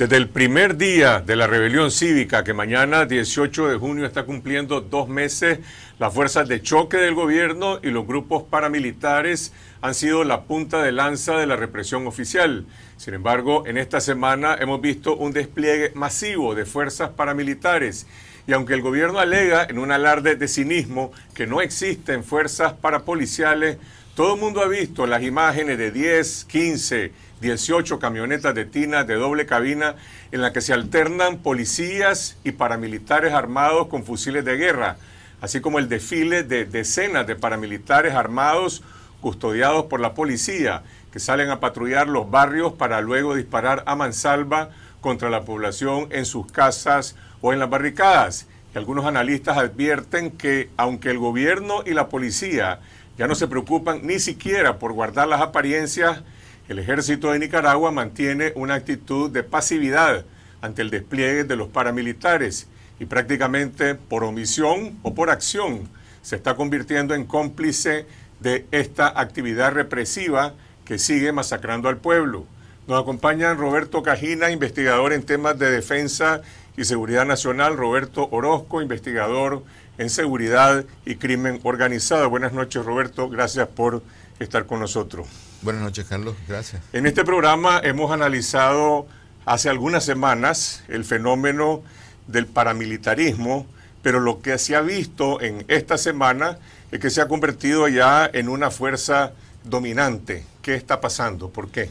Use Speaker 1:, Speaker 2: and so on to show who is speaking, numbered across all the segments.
Speaker 1: Desde el primer día de la rebelión cívica, que mañana 18 de junio está cumpliendo dos meses, las fuerzas de choque del gobierno y los grupos paramilitares han sido la punta de lanza de la represión oficial. Sin embargo, en esta semana hemos visto un despliegue masivo de fuerzas paramilitares. Y aunque el gobierno alega en un alarde de cinismo que no existen fuerzas parapoliciales, todo el mundo ha visto las imágenes de 10, 15, 18 camionetas de tina de doble cabina en las que se alternan policías y paramilitares armados con fusiles de guerra, así como el desfile de decenas de paramilitares armados custodiados por la policía que salen a patrullar los barrios para luego disparar a mansalva contra la población en sus casas o en las barricadas. Y algunos analistas advierten que aunque el gobierno y la policía ya no se preocupan ni siquiera por guardar las apariencias. El ejército de Nicaragua mantiene una actitud de pasividad ante el despliegue de los paramilitares y prácticamente por omisión o por acción se está convirtiendo en cómplice de esta actividad represiva que sigue masacrando al pueblo. Nos acompañan Roberto Cajina, investigador en temas de defensa y seguridad nacional, Roberto Orozco, investigador en seguridad y crimen organizado. Buenas noches, Roberto. Gracias por estar con nosotros.
Speaker 2: Buenas noches, Carlos. Gracias.
Speaker 1: En este programa hemos analizado hace algunas semanas el fenómeno del paramilitarismo, pero lo que se ha visto en esta semana es que se ha convertido ya en una fuerza dominante. ¿Qué
Speaker 2: está pasando? ¿Por qué?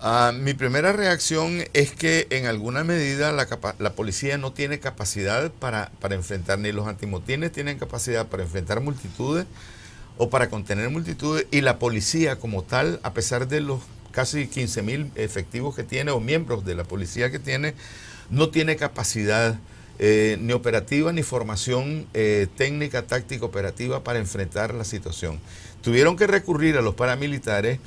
Speaker 2: Ah, mi primera reacción es que en alguna medida la, policía no tiene capacidad para, enfrentar, ni los antimotines tienen capacidad para enfrentar multitudes o para contener multitudes, y la policía como tal, a pesar de los casi 15 mil efectivos que tiene o miembros de la policía que tiene, no tiene capacidad eh, ni operativa ni formación eh, técnica, táctica, operativa para enfrentar la situación. Tuvieron que recurrir a los paramilitares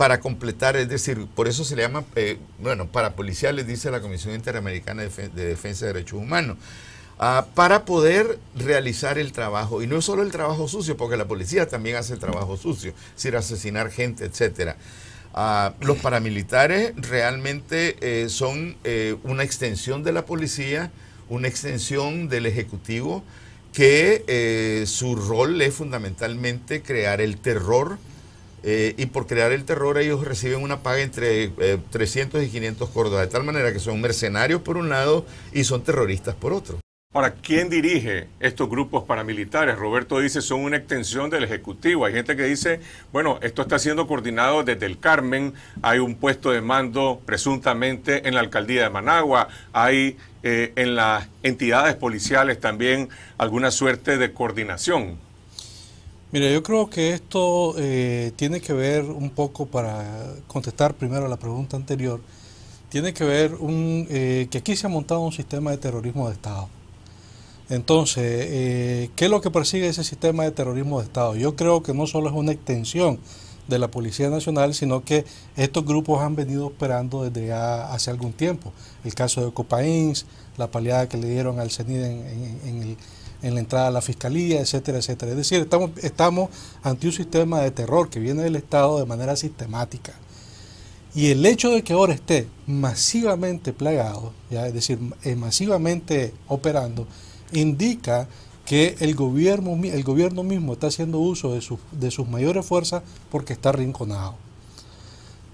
Speaker 2: para completar, es decir, por eso se le llama, eh, bueno, para policiales, dice la Comisión Interamericana de, Defensa de Derechos Humanos, ah, para poder realizar el trabajo, y no es solo el trabajo sucio, porque la policía también hace trabajo sucio, es decir, asesinar gente, etc. Ah, los paramilitares realmente eh, son eh, una extensión de la policía, una extensión del Ejecutivo, que su rol es fundamentalmente crear el terror, eh, y por crear el terror ellos reciben una paga entre 300 eh, y 500 córdobas, de tal manera que son mercenarios por un lado y son terroristas por otro.
Speaker 1: Ahora, ¿quién dirige estos grupos paramilitares? Roberto dice, son una extensión del Ejecutivo. Hay gente que dice, bueno, esto está siendo coordinado desde el Carmen, hay un puesto de mando presuntamente en la alcaldía de Managua, hay eh, en las entidades policiales también alguna suerte de coordinación.
Speaker 3: Mira, yo creo que esto eh, tiene que ver un poco para contestar primero la pregunta anterior, tiene que ver un, eh, que aquí se ha montado un sistema de terrorismo de Estado. Entonces, eh, ¿qué es lo que persigue ese sistema de terrorismo de Estado? Yo creo que no solo es una extensión de la Policía Nacional, sino que estos grupos han venido operando desde hace algún tiempo. El caso de Copains, la paliada que le dieron al CENID e e en el en la entrada a la fiscalía, etcétera, etcétera. Es decir, estamos, estamos ante un sistema de terror que viene del Estado de manera sistemática. Y el hecho de que ahora esté masivamente plagado, es decir, eh, masivamente operando, indica que el gobierno, el gobierno mismo está haciendo uso de, sus, de sus mayores fuerzas porque está rinconado.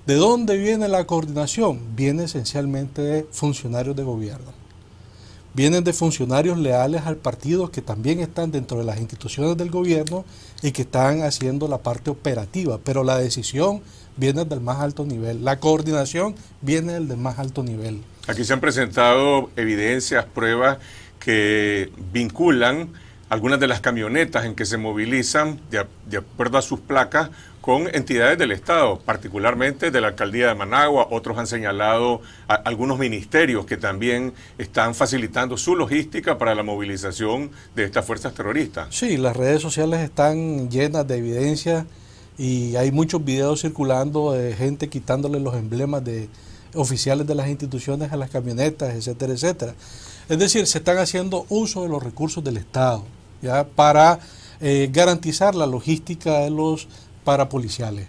Speaker 3: ¿De dónde viene la coordinación? Viene esencialmente de funcionarios de gobierno vienen de funcionarios leales al partido que también están dentro de las instituciones del gobierno y que están haciendo la parte operativa, pero la decisión viene del más alto nivel, la coordinación viene del más alto nivel.
Speaker 1: Aquí se han presentado evidencias, pruebas que vinculan algunas de las camionetas en que se movilizan de, acuerdo a sus placas con entidades del Estado, particularmente de la Alcaldía de Managua. Otros han señalado algunos ministerios que también están facilitando su logística para la movilización de estas fuerzas terroristas.
Speaker 3: Sí, las redes sociales están llenas de evidencia y hay muchos videos circulando de gente quitándole los emblemas de oficiales de las instituciones a las camionetas, etcétera, etcétera. Es decir, se están haciendo uso de los recursos del Estado para eh, garantizar la logística de los parapoliciales.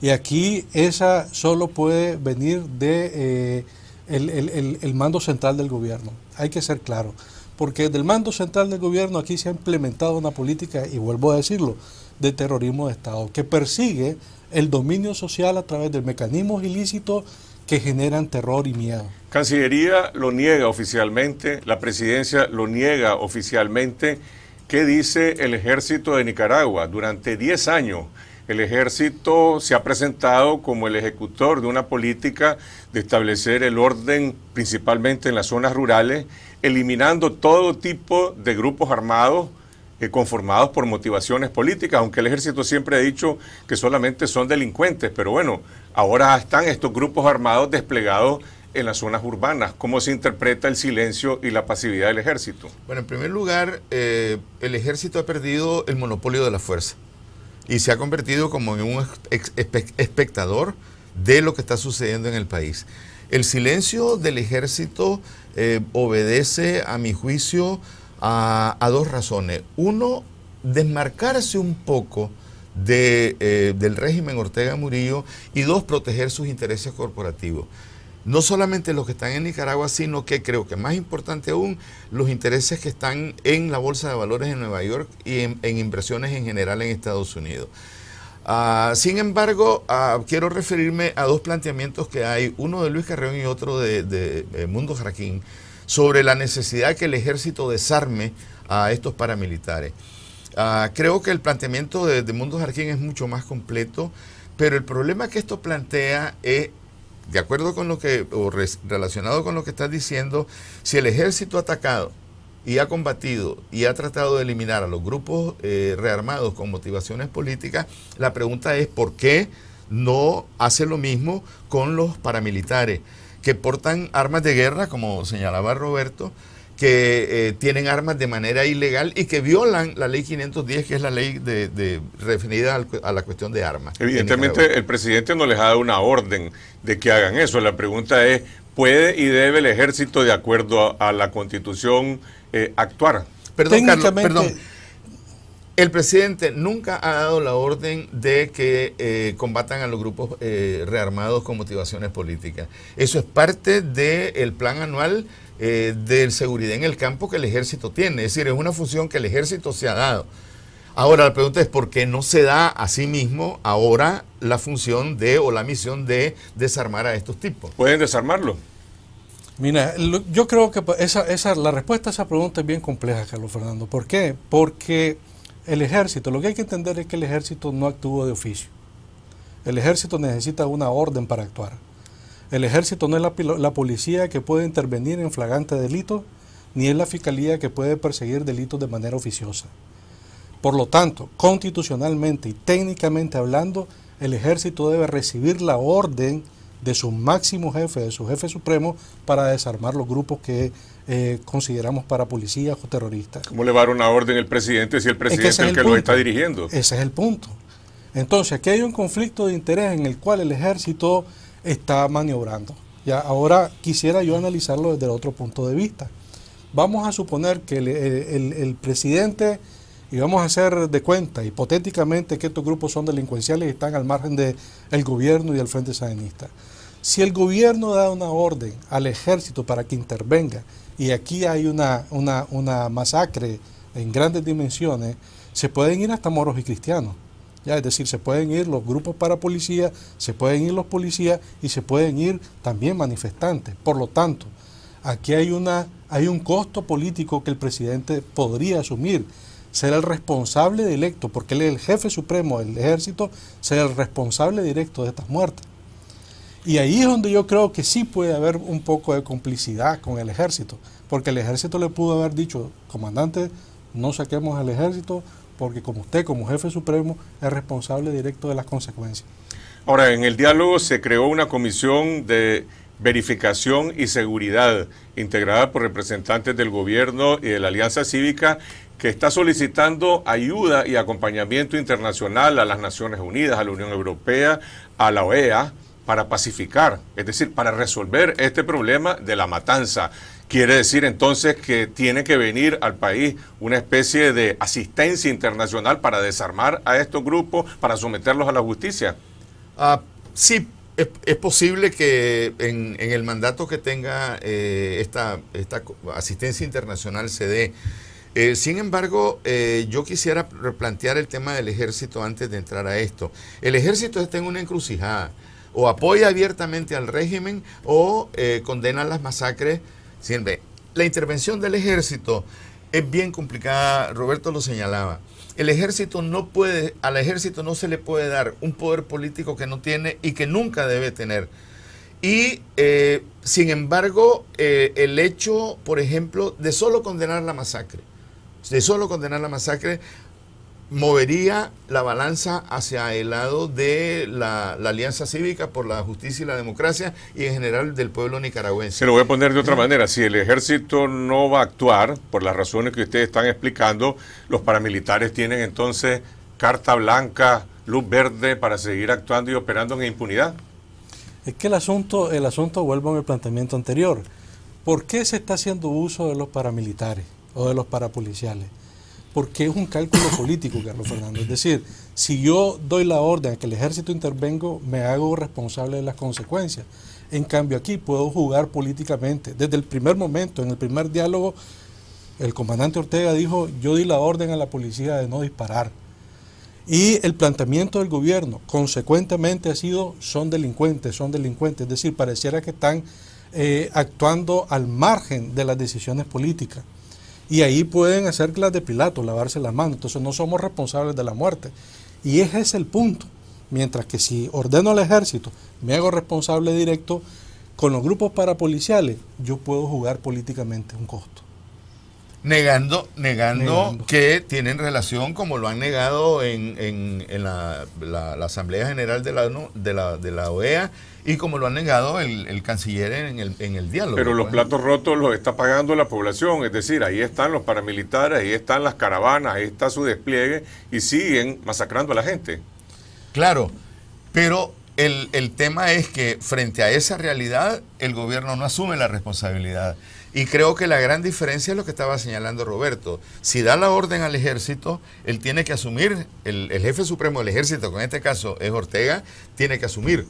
Speaker 3: Y aquí esa solo puede venir de eh, mando central del gobierno. Hay que ser claro. Porque del mando central del gobierno aquí se ha implementado una política, y vuelvo a decirlo, de terrorismo de Estado, que persigue el dominio social a través de mecanismos ilícitos que generan terror y miedo.
Speaker 1: Cancillería lo niega oficialmente, la presidencia lo niega oficialmente. ¿Qué dice el ejército de Nicaragua? Durante 10 años el ejército se ha presentado como el ejecutor de una política de establecer el orden principalmente en las zonas rurales, eliminando todo tipo de grupos armados eh, conformados por motivaciones políticas, aunque el ejército siempre ha dicho que solamente son delincuentes, pero bueno, ahora están estos grupos armados desplegados en las zonas urbanas. ¿Cómo se interpreta el silencio y la pasividad del ejército?
Speaker 2: Bueno, en primer lugar, eh, el ejército ha perdido el monopolio de la fuerza y se ha convertido como en un espectador de lo que está sucediendo en el país. El silencio del ejército eh, obedece, a mi juicio, a, dos razones. Uno, desmarcarse un poco eh, del régimen Ortega Murillo y dos, proteger sus intereses corporativos no solamente los que están en Nicaragua, sino que creo que más importante aún, los intereses que están en la Bolsa de Valores en Nueva York y en, inversiones en general en Estados Unidos. Ah, sin embargo, ah, quiero referirme a dos planteamientos que hay, uno de Luis Carreón y otro de, eh, Mundo Jarquín, sobre la necesidad que el ejército desarme a estos paramilitares. Ah, creo que el planteamiento de, Mundo Jarquín es mucho más completo, pero el problema que esto plantea es de acuerdo con lo que, o relacionado con lo que estás diciendo, si el ejército ha atacado y ha combatido y ha tratado de eliminar a los grupos eh, rearmados con motivaciones políticas, la pregunta es por qué no hace lo mismo con los paramilitares que portan armas de guerra, como señalaba Roberto, que eh, tienen armas de manera ilegal y que violan la ley 510, que es la ley de, referida a la cuestión de armas. Evidentemente
Speaker 1: el presidente no les ha dado una orden de que hagan eso. La pregunta es, ¿puede y debe el ejército, de acuerdo a, la constitución, eh, actuar?
Speaker 2: Perdón, perdón. El presidente nunca ha dado la orden de que eh, combatan a los grupos eh, rearmados con motivaciones políticas. Eso es parte del plan anual eh, de seguridad en el campo que el ejército tiene. Es decir, es una función que el ejército se ha dado. Ahora la pregunta es por qué no se da a sí mismo ahora la función de o la misión de desarmar a estos tipos. Pueden desarmarlo. Mira, yo
Speaker 3: creo que la respuesta a esa pregunta es bien compleja, Carlos Fernando. ¿Por qué? Porque el ejército, lo que hay que entender es que el ejército no actúa de oficio. El ejército necesita una orden para actuar. El ejército no es la, policía que puede intervenir en flagrante delito, ni es la fiscalía que puede perseguir delitos de manera oficiosa. Por lo tanto, constitucionalmente y técnicamente hablando, el ejército debe recibir la orden de su máximo jefe, de su jefe supremo, para desarmar los grupos que eh, consideramos para policías o terroristas.
Speaker 1: ¿Cómo le va a dar una orden el presidente si el presidente es el, que lo está dirigiendo? Ese
Speaker 3: es el punto. Entonces, aquí hay un conflicto de interés en el cual el ejército está maniobrando. Y ahora quisiera yo analizarlo desde otro punto de vista. Vamos a suponer que el, presidente y vamos a hacer de cuenta hipotéticamente que estos grupos son delincuenciales y están al margen del gobierno y del Frente Sandinista. Si el gobierno da una orden al ejército para que intervenga y aquí hay una, una, masacre en grandes dimensiones, se pueden ir hasta moros y cristianos. ¿ya? Es decir, se pueden ir los grupos para policía, se pueden ir los policías y se pueden ir también manifestantes. Por lo tanto, aquí hay, una, hay un costo político que el presidente podría asumir. Será el responsable directo, porque él es el jefe supremo del ejército, será el responsable directo de estas muertes. Y ahí es donde yo creo que sí puede haber un poco de complicidad con el ejército, porque el ejército le pudo haber dicho, comandante, no saquemos al ejército, porque como usted, como jefe supremo, es responsable directo de las consecuencias.
Speaker 1: Ahora, en el diálogo se creó una comisión de verificación y seguridad, integrada por representantes del gobierno y de la Alianza Cívica, que está solicitando ayuda y acompañamiento internacional a las Naciones Unidas, a la Unión Europea, a la OEA, para pacificar, es decir, para resolver este problema de la matanza. Quiere decir entonces que tiene que venir al país una especie de asistencia internacional para desarmar a estos grupos, para someterlos a la justicia.
Speaker 2: Ah, sí, es, posible que en, el mandato que tenga eh, esta, esta, asistencia internacional se dé. Eh, sin embargo, eh, yo quisiera replantear el tema del ejército antes de entrar a esto. El ejército está en una encrucijada o apoya abiertamente al régimen o eh, condena las masacres. Siempre. La intervención del ejército es bien complicada, Roberto lo señalaba. El ejército no puede, al ejército no se le puede dar un poder político que no tiene y que nunca debe tener. Y eh, sin embargo, eh, el hecho, por ejemplo, de solo condenar la masacre, de solo condenar la masacre, movería la balanza hacia el lado de la, Alianza Cívica por la Justicia y la Democracia y en general del pueblo nicaragüense. Se
Speaker 1: lo voy a poner de otra manera, si el ejército no va a actuar por las razones que ustedes están explicando, los paramilitares tienen entonces carta blanca, luz verde para seguir actuando y operando en impunidad.
Speaker 3: Es que el asunto, el asunto vuelvo en el planteamiento anterior. ¿Por qué se está haciendo uso de los paramilitares o de los parapoliciales? porque es un cálculo político, Carlos Fernando. Es decir, si yo doy la orden a que el ejército intervenga, me hago responsable de las consecuencias. En cambio, aquí puedo jugar políticamente. Desde el primer momento, en el primer diálogo, el comandante Ortega dijo, yo di la orden a la policía de no disparar. Y el planteamiento del gobierno, consecuentemente, ha sido, son delincuentes, son delincuentes. Es decir, pareciera que están eh, actuando al margen de las decisiones políticas. Y ahí pueden hacer clases de Pilato, lavarse las manos. Entonces no somos responsables de la muerte. Y ese es el punto. Mientras que si ordeno al ejército, me hago responsable directo, con los grupos parapoliciales yo puedo jugar
Speaker 2: políticamente un costo negando, negando, que tienen relación, como lo han negado en, la, Asamblea General de la, de la, OEA y como lo han negado el, el canciller en el, en el, diálogo. Pero los pues.
Speaker 1: platos rotos los está pagando la población, es decir, ahí están los paramilitares, ahí están las caravanas, ahí está su despliegue y siguen masacrando a la gente.
Speaker 2: Claro, pero el, tema es que frente a esa realidad el gobierno no asume la responsabilidad. Y creo que la gran diferencia es lo que estaba señalando Roberto. Si da la orden al ejército, él tiene que asumir, el, jefe supremo del ejército, que en este caso es Ortega, tiene que asumir.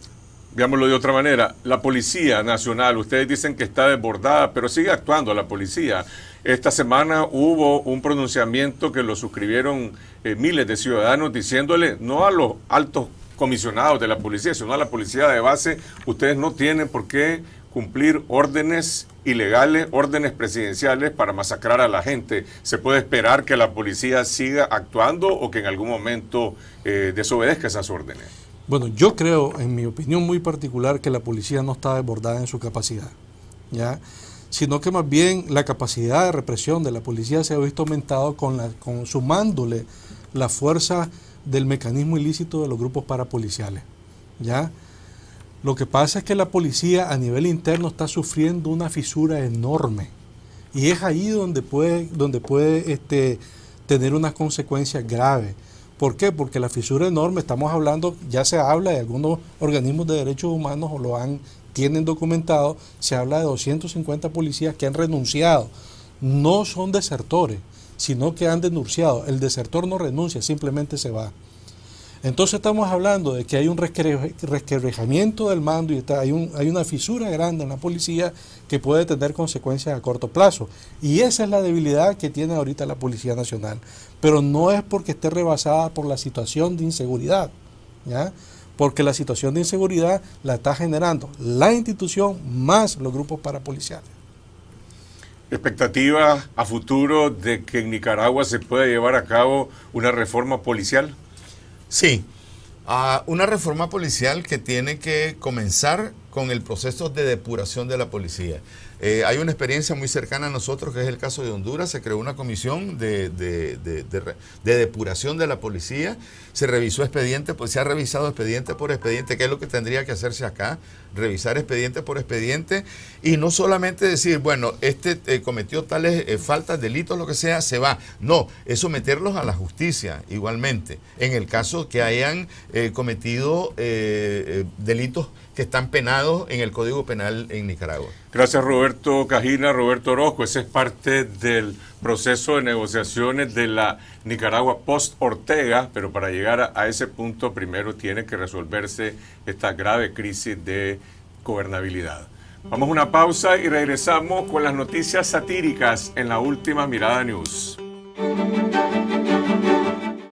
Speaker 1: Veámoslo de otra manera, la Policía Nacional, ustedes dicen que está desbordada, pero sigue actuando la policía. Esta semana hubo un pronunciamiento que lo suscribieron eh, miles de ciudadanos diciéndole no a los altos comisionados de la policía, sino a la policía de base, ustedes no tienen por qué cumplir órdenes ilegales, órdenes presidenciales para masacrar a la gente. ¿Se puede esperar que la policía siga actuando o que en algún momento eh, desobedezca esas órdenes?
Speaker 3: Bueno, yo creo, en mi opinión muy particular, que la policía no está desbordada en su capacidad, ¿ya? sino que más bien la capacidad de represión de la policía se ha visto aumentado con la, sumándole la fuerza del mecanismo ilícito de los grupos parapoliciales. ¿ya? Lo que pasa es que la policía a nivel interno está sufriendo una fisura enorme y es ahí donde puede, donde puede este, tener unas consecuencias graves. ¿Por qué? Porque la fisura enorme, estamos hablando, ya se habla de algunos organismos de derechos humanos o lo han, tienen documentado, se habla de 250 policías que han renunciado. No son desertores, sino que han denunciado. El desertor no renuncia, simplemente se va. Entonces estamos hablando de que hay un resquebrejamiento del mando y está, hay, una fisura grande en la policía que puede tener consecuencias a corto plazo. Y esa es la debilidad que tiene ahorita la Policía Nacional. Pero no es porque esté rebasada por la situación de inseguridad, ¿ya? porque la situación de inseguridad la está generando la institución más los grupos parapoliciales
Speaker 1: expectativas a futuro de que en Nicaragua se pueda llevar a cabo una reforma policial?
Speaker 2: Sí, ah, una reforma policial que tiene que comenzar con el proceso de depuración de la policía. Eh, hay una experiencia muy cercana a nosotros, que es el caso de Honduras. Se creó una comisión de, depuración de la policía. Se revisó expediente, pues se ha revisado expediente por expediente, que es lo que tendría que hacerse acá, revisar expediente por expediente y no solamente decir, bueno, este eh, cometió tales eh, faltas, delitos, lo que sea, se va. No, es someterlos a la justicia igualmente, en el caso que hayan cometido delitos que están penados en el Código Penal en Nicaragua.
Speaker 1: Gracias Roberto Cajina, Roberto Orozco. Ese es parte del proceso de negociaciones de la Nicaragua post-Ortega, pero para llegar a, ese punto primero tiene que resolverse esta grave crisis de gobernabilidad. Vamos a una pausa y regresamos con las noticias
Speaker 2: satíricas en la última Mirada News.